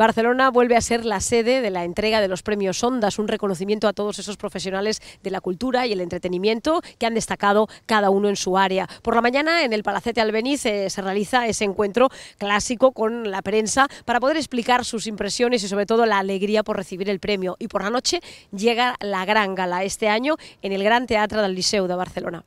Barcelona vuelve a ser la sede de la entrega de los premios Ondas, un reconocimiento a todos esos profesionales de la cultura y el entretenimiento que han destacado cada uno en su área. Por la mañana en el Palacete Albeniz eh, se realiza ese encuentro clásico con la prensa para poder explicar sus impresiones y sobre todo la alegría por recibir el premio. Y por la noche llega la gran gala este año en el Gran Teatro del Liceu de Barcelona.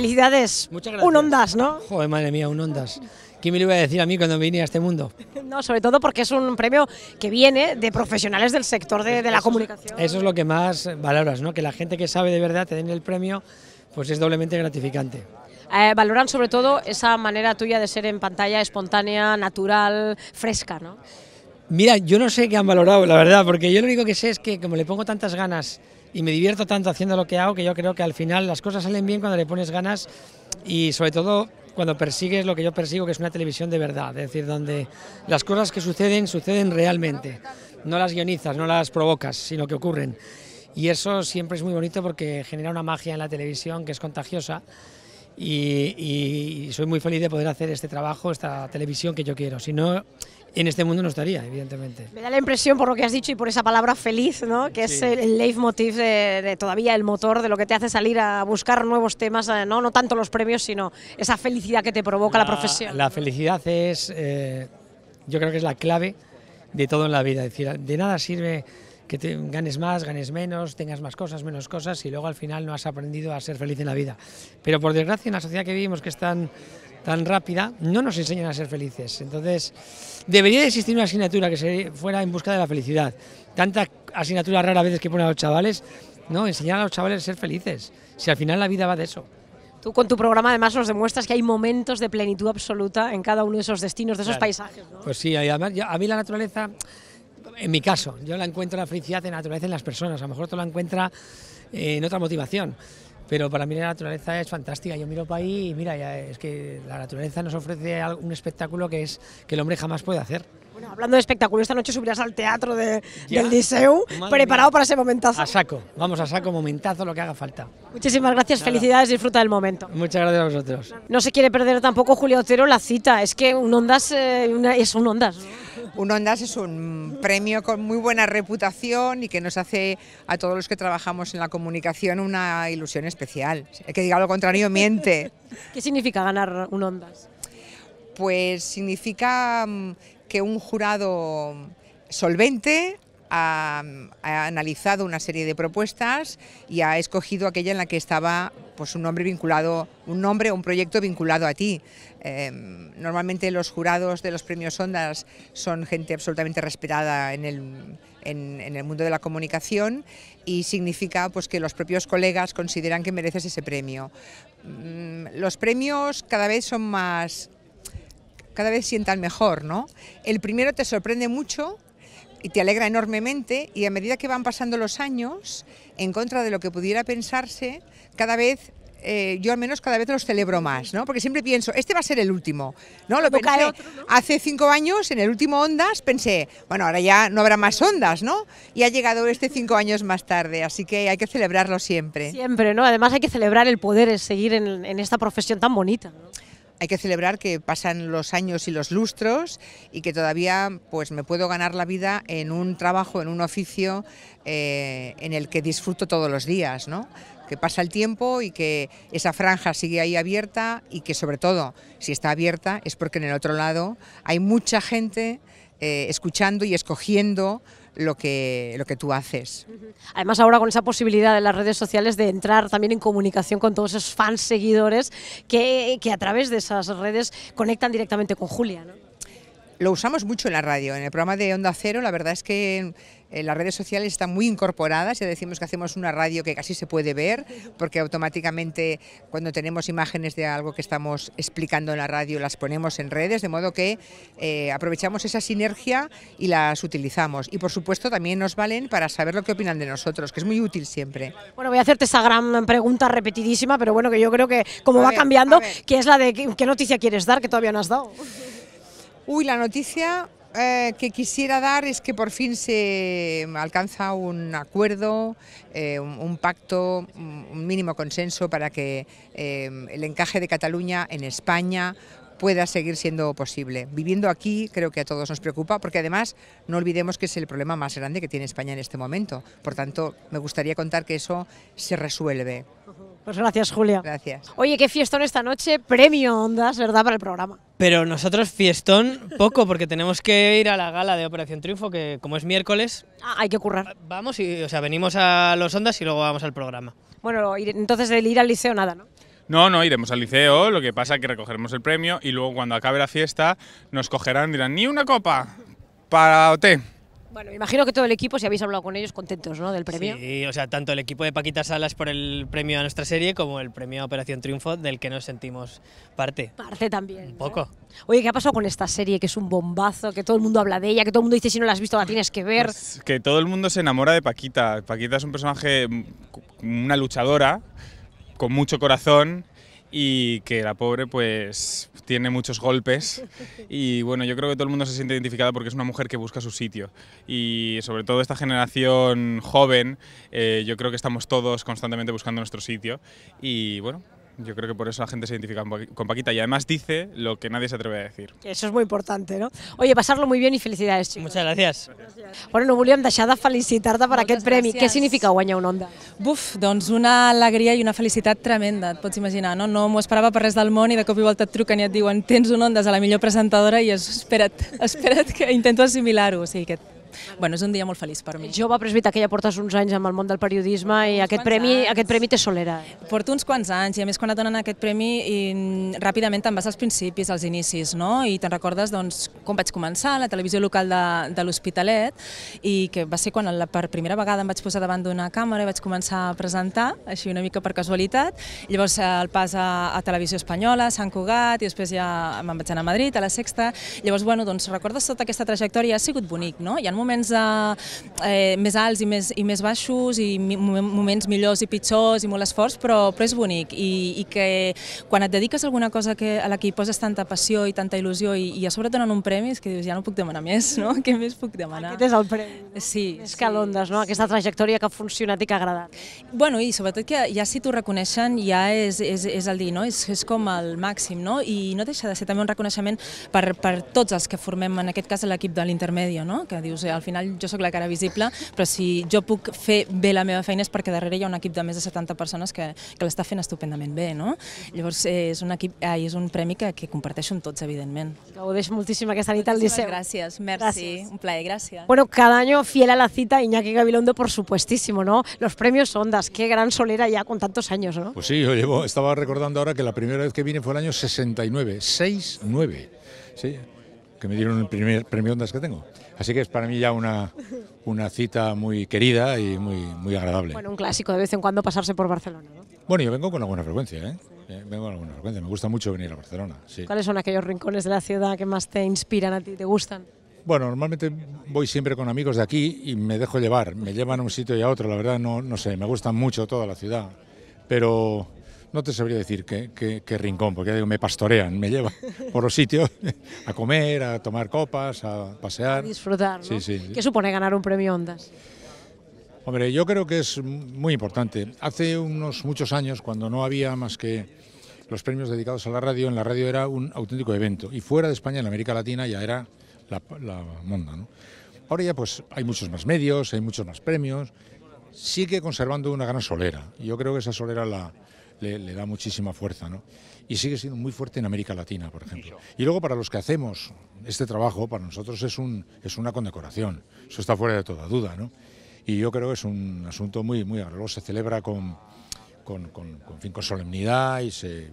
felicidades. Un Ondas, ¿no? Joder, madre mía, un Ondas. ¿Quién me lo iba a decir a mí cuando vine a este mundo? No, sobre todo porque es un premio que viene de profesionales del sector de, la comunicación. Eso es lo que más valoras, ¿no? Que la gente que sabe de verdad te den el premio, pues es doblemente gratificante. Eh, valoran sobre todo esa manera tuya de ser en pantalla espontánea, natural, fresca, ¿no? Mira, yo no sé qué han valorado, la verdad, porque yo lo único que sé es que como le pongo tantas ganas y me divierto tanto haciendo lo que hago que yo creo que al final las cosas salen bien cuando le pones ganas y sobre todo cuando persigues lo que yo persigo, que es una televisión de verdad, es decir, donde las cosas que suceden suceden realmente, no las guionizas, no las provocas, sino que ocurren. Y eso siempre es muy bonito porque genera una magia en la televisión que es contagiosa. Y, soy muy feliz de poder hacer este trabajo, esta televisión que yo quiero. Si no, en este mundo no estaría, evidentemente. Me da la impresión, por lo que has dicho y por esa palabra feliz, ¿no? que es el, leitmotiv de, todavía el motor de lo que te hace salir a buscar nuevos temas, eh, no, no tanto los premios, sino esa felicidad que te provoca la, profesión. La felicidad es, eh, yo creo que es la clave de todo en la vida. decir, de nada sirve que te ganes más, ganes menos, tengas más cosas, menos cosas, y luego al final no has aprendido a ser feliz en la vida. Pero por desgracia, en la sociedad que vivimos, que están tan rápida, no nos enseñan a ser felices. Entonces, debería existir una asignatura que se fuera en busca de la felicidad. Tanta asignatura rara a veces que ponen a los chavales, no, enseñar a los chavales a ser felices. Si al final la vida va de eso. Tú con tu programa además nos demuestras que hay momentos de plenitud absoluta en cada uno de esos destinos, de esos paisajes. Pues sí, además a mí la naturaleza, en mi caso, yo la encuentro la felicidad en la naturaleza en las personas, a lo mejor tú la encuentras en otra motivación. Pero para mí la naturaleza es fantástica. Yo miro para ahí y mira, ya es que la naturaleza nos ofrece un espectáculo que, es, que el hombre jamás puede hacer. Bueno, hablando de espectáculo, esta noche subirás al teatro del Liceu, preparado para ese momentazo. A saco, vamos a saco, momentazo, lo que haga falta. Muchísimas gracias, felicidades, disfruta del momento. Muchas gracias a vosotros. No se quiere perder tampoco, Julio Otero, la cita. Es que un Ondas eh, es un Ondas. Un Ondas es un premio con muy buena reputación y que nos hace a todos los que trabajamos en la comunicación una ilusión especial. El que diga lo contrario miente. ¿Qué significa ganar un Ondas? Pues significa mm, que un jurado solvente, ha, analizado una serie de propuestas y ha escogido aquella en la que estaba pues, un nombre vinculado, un nombre o un proyecto vinculado a ti. Em, normalmente los jurados de los premios Ondas son gente absolutamente respetada en el, en el mundo de la comunicación y significa pues, que los propios colegas consideran que mereces ese premio. Mm, los premios cada vez son más cada vez sientan mejor, ¿no? El primero te sorprende mucho y te alegra enormemente y a medida que van pasando los años, en contra de lo que pudiera pensarse, cada vez eh, yo al menos cada vez los celebro más, ¿no? Porque siempre pienso, este va a ser el último, ¿no? Lo pensé hace cinco años, en el último Ondas, pensé, bueno, ahora ya no habrá más Ondas, ¿no? Y ha llegado este cinco años más tarde, así que hay que celebrarlo siempre. Siempre, ¿no? Además hay que celebrar el poder, el seguir en, esta profesión tan bonita hay que celebrar que pasan los años y los lustros y que todavía pues me puedo ganar la vida en un trabajo, en un oficio eh, en el que disfruto todos los días, ¿no? que pasa el tiempo y que esa franja sigue ahí abierta y que sobre todo si está abierta es porque en el otro lado hay mucha gente eh, escuchando y escogiendo lo que, lo que tú haces. Además ahora con esa posibilidad de las redes sociales de entrar también en comunicación con todos esos fans seguidores que, que a través de esas redes conectan directamente con Julia. Lo usamos mucho en la radio, en el programa de Onda Cero, la verdad es que eh, las redes sociales están muy incorporadas, ya decimos que hacemos una radio que casi se puede ver, porque automáticamente cuando tenemos imágenes de algo que estamos explicando en la radio las ponemos en redes, de modo que eh, aprovechamos esa sinergia y las utilizamos. Y por supuesto también nos valen para saber lo que opinan de nosotros, que es muy útil siempre. Bueno, voy a hacerte esa gran pregunta repetidísima, pero bueno, que yo creo que como va cambiando, que es la de qué noticia quieres dar, que todavía no has dado. Uy, la noticia eh, que quisiera dar es que por fin se alcanza un acuerdo, eh, un, pacto, un mínimo consenso para que eh, el encaje de Cataluña en España pueda seguir siendo posible. Viviendo aquí creo que a todos nos preocupa porque además no olvidemos que es el problema más grande que tiene España en este momento. Por tanto, me gustaría contar que eso se resuelve. Pues gracias, Julia. Gracias. Oye, qué fiestón esta noche, premio Ondas, ¿verdad? Para el programa. Pero nosotros fiestón poco, porque tenemos que ir a la gala de Operación Triunfo, que como es miércoles... Ah, hay que currar. Vamos y, o sea, venimos a los Ondas y luego vamos al programa. Bueno, entonces el ir al liceo nada, ¿no? No, no, iremos al liceo, lo que pasa es que recogeremos el premio y luego cuando acabe la fiesta nos cogerán y dirán, ni una copa para OT. Bueno, imagino que todo el equipo, si habéis hablado con ellos, contentos, ¿no?, del premio. Sí, o sea, tanto el equipo de Paquita Salas por el premio a nuestra serie como el premio a Operación Triunfo, del que nos sentimos parte. Parte también. Un poco. Oye, ¿qué ha pasado con esta serie, que es un bombazo, que todo el mundo habla de ella, que todo el mundo dice si no la has visto la tienes que ver? Pues que todo el mundo se enamora de Paquita. Paquita es un personaje, mm, una luchadora, con mucho corazón y que la pobre pues tiene muchos golpes y bueno yo creo que todo el mundo se siente identificado porque es una mujer que busca su sitio y sobre todo esta generación joven eh, yo creo que estamos todos constantemente buscando nuestro sitio y bueno Yo creo que por eso la gente se identifica con Paquita y además dice lo que nadie se atreve a decir. Eso es muy importante, ¿no? Oye, pasarlo muy bien y felicidades, chicos. Muchas gracias. gracias. Bueno, no volíem deixar de felicitar-te per Moltes aquest premi. Què significa guanyar un Onda? Buf, doncs una alegria i una felicitat tremenda, et pots imaginar, no? No m'ho esperava per res del món i de cop i volta et truquen i et diuen tens un Onda, a la millor presentadora i és, espera't, espera't que intento assimilar-ho, o sigui, que Bueno, és un dia molt feliç per mi. Jove, però és veritat que ja portes uns anys amb el món del periodisme i aquest premi, aquest premi té solera. Porto uns quants anys i a més quan et donen aquest premi i mm, ràpidament te'n vas als principis, als inicis, no? I te'n recordes doncs, com vaig començar, la televisió local de, de l'Hospitalet i que va ser quan la, per primera vegada em vaig posar davant d'una càmera i vaig començar a presentar, així una mica per casualitat. Llavors eh, el pas a, a Televisió Espanyola, a Sant Cugat i després ja me'n vaig anar a Madrid, a la Sexta. Llavors, bueno, doncs recordes tota aquesta trajectòria, ha sigut bonic, no? Hi ha moments de, eh, eh, més alts i més, i més baixos i mi, moments millors i pitjors i molt esforç, però, però és bonic I, i que quan et dediques a alguna cosa que, a la que hi poses tanta passió i tanta il·lusió i, i a sobre donen un premi és que dius ja no puc demanar més, no? Què més puc demanar? Aquest és el premi. No? Sí. És sí. que l'Ondes, no? Aquesta trajectòria que ha funcionat i que ha agradat. Bueno, i sobretot que ja si t'ho reconeixen ja és, és, és el dir, no? És, és com el màxim, no? I no deixa de ser també un reconeixement per, per tots els que formem, en aquest cas l'equip de l'intermèdia, no? Que dius, al final yo soy la cara visible, pero si yo puc fer la meva feina es porque darrere hi un equip de més de 70 personas que, que l'està fent estupendament bé, no? Llavors eh, és un, equip, que és un premi que, que comparteixo amb tots, evidentment. Gaudeix moltíssim aquesta nit al Liceu. Gràcies, gracias. un plaer, Bueno, cada año fiel a la cita Iñaki Gabilondo, por supuestísimo, ¿no? Los premios Ondas, qué gran solera ya con tantos años, ¿no? Pues sí, yo llevo, estaba recordando ahora que la primera vez que vine fue el año 69, 6-9, sí que me dieron el primer premio Ondas que tengo. Así que es para mí ya una, una cita muy querida y muy, muy agradable. Bueno, un clásico de vez en cuando pasarse por Barcelona, ¿no? Bueno, yo vengo con alguna frecuencia, ¿eh? eh me gusta mucho venir a Barcelona. ¿Cuáles son aquellos rincones de la ciudad que más te inspiran a ti, te gustan? Bueno, normalmente voy siempre con amigos de aquí y me dejo llevar, me llevan a un sitio y a otro, la verdad no, no sé, me gusta mucho toda la ciudad, pero no te sabría decir qué, rincón, porque me pastorean, me llevan por los sitios a comer, a tomar copas, a pasear. disfrutar. ¿no? Sí, ¿Qué supone ganar un premio Ondas? Hombre, yo creo que es muy importante. Hace unos muchos años, cuando no había más que los premios dedicados a la radio, en la radio era un auténtico evento. Y fuera de España, en América Latina, ya era la, la Ahora ya pues hay muchos más medios, hay muchos más premios. Sigue conservando una gran solera. Yo creo que esa solera la, le, da muchísima fuerza, ¿no? Y sigue siendo muy fuerte en América Latina, por ejemplo. Y luego para los que hacemos este trabajo, para nosotros es, un, es una condecoración, eso está fuera de toda duda, ¿no? Y yo creo que es un asunto muy, muy agradable, se celebra con con, solemnidad y se,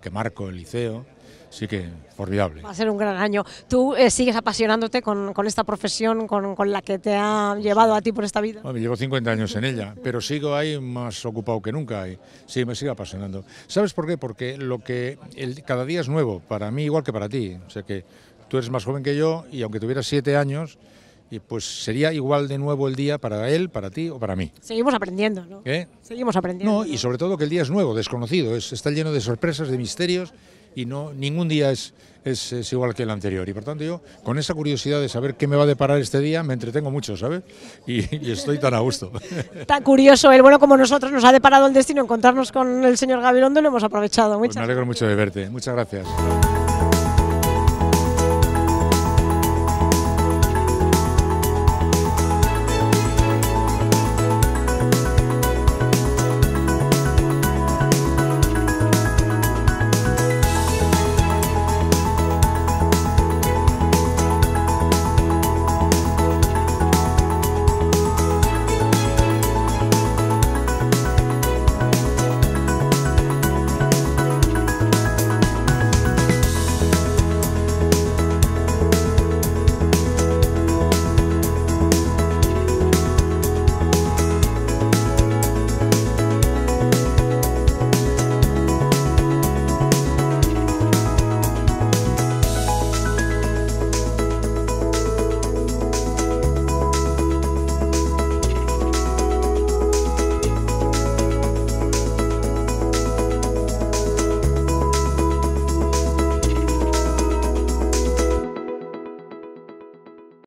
que marco el liceo, sí que formidable. Va a ser un gran año. Tú eh, sigues apasionándote con, con esta profesión, con, con, la que te ha llevado a ti por esta vida. Bueno, llevo 50 años en ella, pero sigo ahí más ocupado que nunca y sí, me sigue apasionando. ¿Sabes por qué? Porque lo que el, cada día es nuevo, para mí igual que para ti. O sea que tú eres más joven que yo y aunque tuvieras 7 años y pues sería igual de nuevo el día para él, para ti o para mí. Seguimos aprendiendo, ¿no? ¿Eh? Seguimos aprendiendo. No, y sobre todo que el día es nuevo, desconocido, es, está lleno de sorpresas, de misterios y no ningún día es, es, igual que el anterior. Y por tanto yo, con esa curiosidad de saber qué me va a deparar este día, me entretengo mucho, ¿sabes? Y, estoy tan a gusto. Tan curioso, él bueno como nosotros nos ha deparado el destino encontrarnos con el señor Gabilondo lo hemos aprovechado. mucho pues me alegro mucho de verte. Muchas gracias.